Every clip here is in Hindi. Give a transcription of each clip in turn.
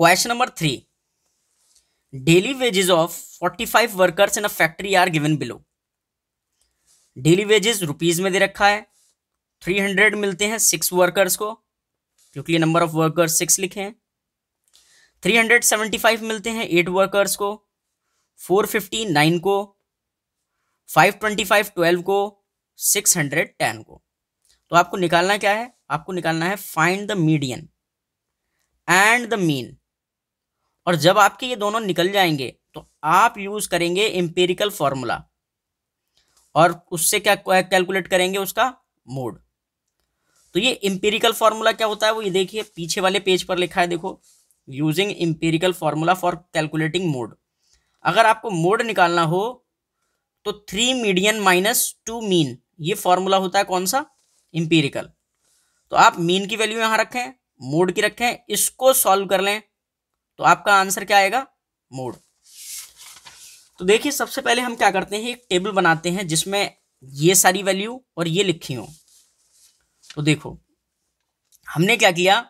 question number three daily wages of forty five workers in a factory are given below daily wages rupees में दे रखा है थ्री हंड्रेड मिलते हैं सिक्स वर्कर्स को क्योंकि नंबर ऑफ वर्कर्स सिक्स लिखे हैं थ्री हंड्रेड सेवेंटी फाइव मिलते हैं एट वर्कर्स को फोर फिफ्टी नाइन को फाइव ट्वेंटी फाइव ट्वेल्व को सिक्स हंड्रेड टेन को तो आपको निकालना क्या है आपको निकालना है find the median and the mean और जब आपके ये दोनों निकल जाएंगे तो आप यूज़ करेंगे एम्पेरिकल फॉर्मूला और उससे क्या कैलकुलेट करेंगे उसका मोड तो ये इंपेरिकल फॉर्मूला क्या होता है वो ये देखिए पीछे वाले पेज पर लिखा है देखो using empirical formula for calculating mode अगर आपको मोड निकालना हो तो three median minus two mean ये फॉर्मूला होता है कौन सा इंपेरिकल तो आप मीन की वैल्यू यहां रखें मोड की रखें इसको सॉल्व कर लें तो आपका आंसर क्या आएगा मोड तो देखिए सबसे पहले हम क्या करते हैं एक टेबल बनाते हैं जिसमें ये सारी वैल्यू और ये लिखी हो तो देखो हमने क्या किया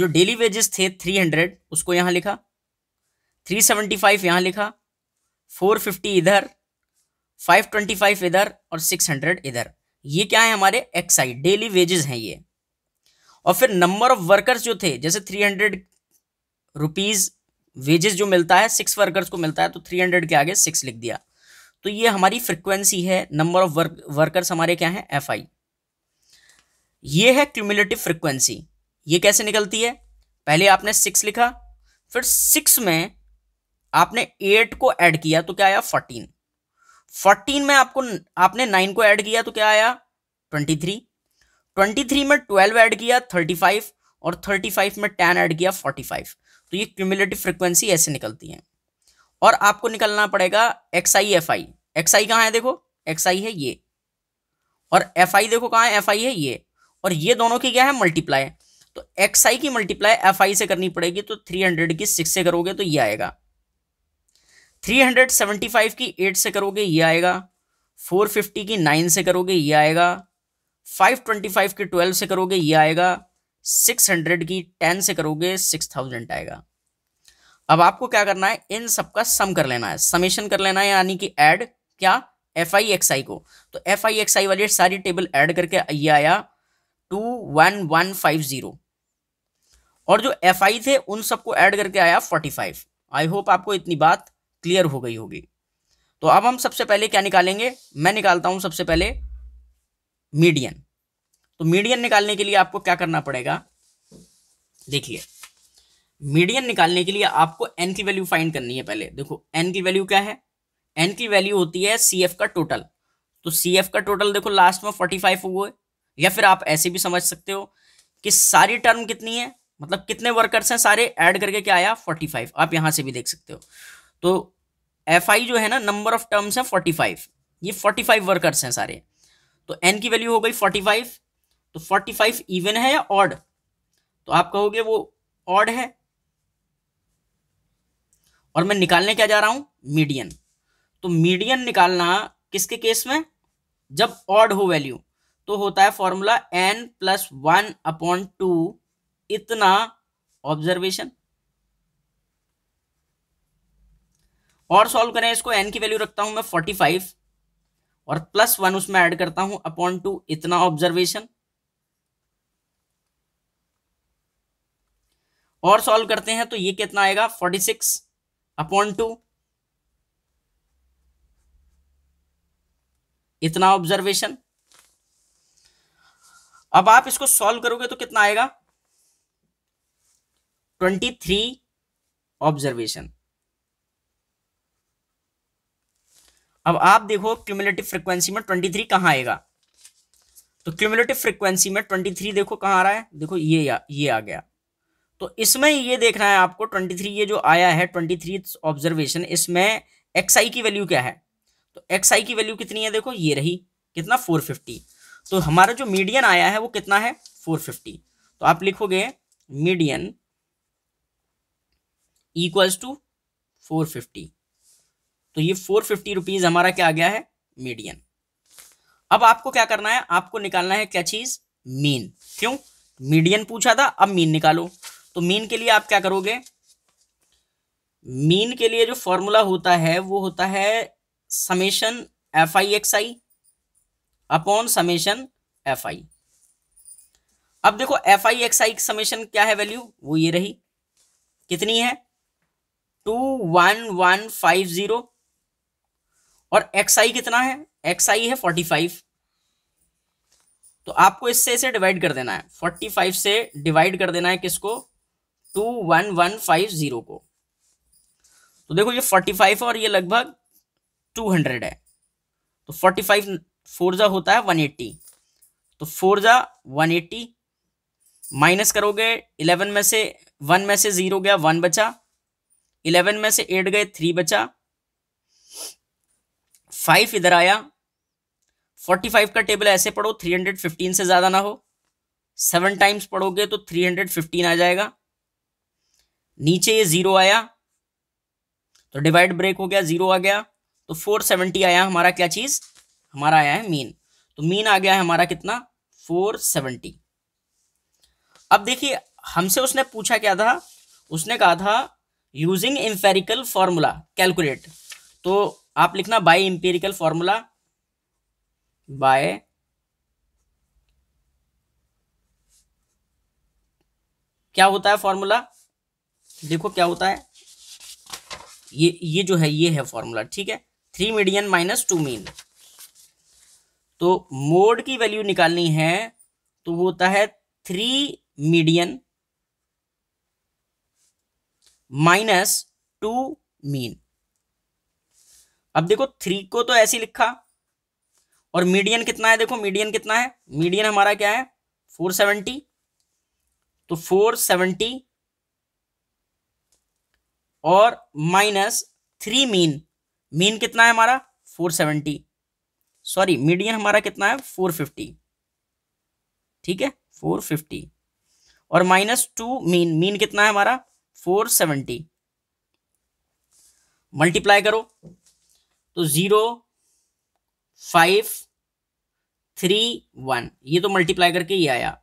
जो डेली वेजेस थे थ्री हंड्रेड उसको यहां लिखा थ्री सेवेंटी फाइव यहां लिखा फोर फिफ्टी इधर फाइव ट्वेंटी फाइव इधर और सिक्स हंड्रेड इधर ये क्या है हमारे एक्साइड डेली वेजेस हैं ये और फिर नंबर ऑफ वर्कर्स जो थे जैसे थ्री हंड्रेड रुपीज़ वेजेस जो मिलता है सिक्स वर्कर्स को मिलता है तो थ्री हंड्रेड के आगे सिक्स लिख दिया तो ये हमारी फ्रिक्वेंसी है नंबर ऑफ वर्क वर्कर्स हमारे क्या है एफ आई ये है क्यूमुलेटिव फ्रिक्वेंसी ये कैसे निकलती है पहले आपने सिक्स लिखा फिर सिक्स में आपने एट को ऐड किया तो क्या आया फोर्टीन फोर्टीन में आपको आपने नाइन को ऐड किया तो क्या आया ट्वेंटी थ्री ट्वेंटी थ्री में ट्वेल्व ऐड किया थर्टी फाइव और थर्टी फाइव में टेन ऐड किया फोर्टी फाइव तो ये क्यूमुलेटिव फ्रिक्वेंसी ऐसे निकलती है और आपको निकलना पड़ेगा X I F I X I कहाँ है देखो एक्स आई है ये और एफ आई देखो कहाँ है एफ आई है ये और ये दोनों की क्या है मल्टीप्लाई तो एक्स आई की मल्टीप्लाई एफ आई से करनी पड़ेगी तो थ्री हंड्रेड की सिक्स से करोगे तो ये आएगा थ्री हंड्रेड सेवेंटी फाइव की एट से करोगे ये आएगा फोर फिफ्टी की नाइन से करोगे ये आएगा फाइव ट्वेंटी फाइव की ट्वेल्व से करोगे ये आएगा सिक्स हंड्रेड की टेन से करोगे सिक्स थाउजेंड आएगा अब आपको क्या करना है इन सबका सम कर लेना है समेशन कर लेना है यानी कि ऐड क्या एफ आई एक्स आई को तो एफ आई एक्स आई वाली सारी टेबल ऐड करके ये आया two one one five zero और जो एफ आई थे उन सबको ऐड करके आया फोर्टी फाइव आई होप आपको इतनी बात क्लियर हो गई होगी तो अब हम सबसे पहले क्या निकालेंगे मैं निकालता हूं सबसे पहले मीडियन तो मीडियन निकालने के लिए आपको क्या करना पड़ेगा देखिए मीडियन निकालने के लिए आपको एन की वैल्यू फाइंड करनी है पहले देखो एन की वैल्यू क्या है एन की वैल्यू होती है सी एफ का टोटल तो सी एफ का टोटल देखो लास्ट में फोर्टी फाइव हुए या फिर आप ऐसे भी समझ सकते हो कि सारी टर्म कितनी है मतलब कितने वर्कर्स हैं सारे ऐड करके क्या आया फोर्टी फाइव आप यहां से भी देख सकते हो तो एफ आई जो है ना नंबर ऑफ टर्म्स है फोर्टी फाइव ये फोर्टी फाइव वर्कर्स हैं सारे तो एन की वैल्यू हो गई फोर्टी फाइव तो 45 इवन है या ऑड तो आप कहोगे वो ऑड है और मैं निकालने क्या जा रहा हूं मीडियन तो मीडियन निकालना किसके केस में जब ऑड हो वैल्यू तो होता है formula N plus one upon two इतना ऑब्जर्वेशन और सॉल्व करें इसको एन की वैल्यू रखता हूं मैं फोर्टी फाइव और प्लस वन उसमें ऐड करता हूं अपॉन टू इतना ऑब्जर्वेशन और सॉल्व करते हैं तो ये कितना आएगा फोर्टी सिक्स अपॉन टू इतना ऑब्जर्वेशन अब आप इसको सॉल्व करोगे तो कितना आएगा ट्वेंटी थ्री ऑब्जर्वेशन अब आप देखो क्यूमुलेटिव फ्रीक्वेंसी में ट्वेंटी थ्री कहां आएगा तो क्यूमुलेटिव फ्रीक्वेंसी में ट्वेंटी थ्री देखो कहां आ रहा है देखो ये आ, ये आ गया तो इसमें ये देखना है आपको ट्वेंटी थ्री ये जो आया है ट्वेंटी थ्री ऑब्जर्वेशन इसमें एक्स आई की वैल्यू क्या है तो एक्स आई की वैल्यू कितनी है देखो ये रही कितना फोर फिफ्टी तो हमारा जो मीडियन आया है वो कितना है फोर फिफ्टी तो आप लिखोगे median equals to four fifty तो ये फोर फिफ्टी रुपीज़ हमारा क्या आ गया है मीडियन अब आपको क्या करना है आपको निकालना है क्या चीज़ मीन क्यों मीडियन पूछा था अब मीन निकालो तो मीन के लिए आप क्या करोगे मीन के लिए जो फॉर्मूला होता है वो होता है summation F I X I upon summation F I अब देखो F I X I summation क्या है वैल्यू वो ये रही कितनी है two one one five zero और एक्स आई कितना है एक्स आई है फोर्टी फाइव तो आपको इससे इसे डिवाइड कर देना है फोर्टी फाइव से डिवाइड कर देना है किसको two one one five zero को तो देखो ये फोर्टी फाइव और ये लगभग टू हंड्रेड है तो फोर्टी फाइव फोरजा होता है वन एट्टी तो फोरजा वन एट्टी माइनस करोगे इलेवन में से वन में से ज़ीरो गया वन बचा इलेवन में से एट गए थ्री बचा फाइव इधर आया फोर्टी फाइव का टेबल ऐसे पढ़ो थ्री हंड्रेड फिफ्टीन से ज़्यादा ना हो सेवन टाइम्स पढ़ोगे तो थ्री हंड्रेड फिफ्टीन आ जाएगा नीचे ये जीरो आया तो डिवाइड ब्रेक हो गया जीरो आ गया तो फोर सेवेंटी आया हमारा क्या चीज हमारा आया है मीन तो मीन आ गया है हमारा कितना फोर सेवेंटी अब देखिए हमसे उसने पूछा क्या था उसने कहा था यूजिंग इम्पेरिकल फॉर्मूला कैलकुलेट तो आप लिखना बाय इंपेरिकल फॉर्मूला बाय क्या होता है फॉर्मूला देखो क्या होता है ये ये जो है ये है फॉर्मूला ठीक है three median minus two mean तो मोड की वैल्यू निकालनी है तो वो होता है three median minus two mean अब देखो थ्री को तो ऐसे लिखा और मीडियन कितना है देखो मीडियन कितना है मीडियन हमारा क्या है फोर सेवेंटी तो फोर सेवेंटी और माइनस थ्री मीन मीन कितना है हमारा फोर सेवेंटी सॉरी मीडियन हमारा कितना है फोर फिफ्टी ठीक है फोर फिफ्टी और माइनस टू मीन मीन कितना है हमारा फोर सेवेंटी मल्टीप्लाई करो तो ज़ीरो फाइव थ्री वन ये तो मल्टीप्लाई करके ही आया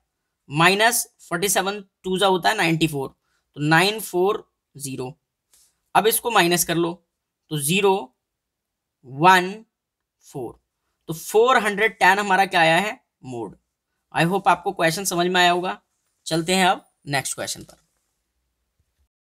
माइनस फोर्टी सेवन टू जो होता है नाइन्टी फोर तो नाइन फोर ज़ीरो अब इसको माइनस कर लो तो जीरो वन फोर तो फोर हंड्रेड टेन हमारा क्या आया है मोड आई होप आपको क्वेश्चन समझ में आया होगा चलते हैं अब नेक्स्ट क्वेश्चन पर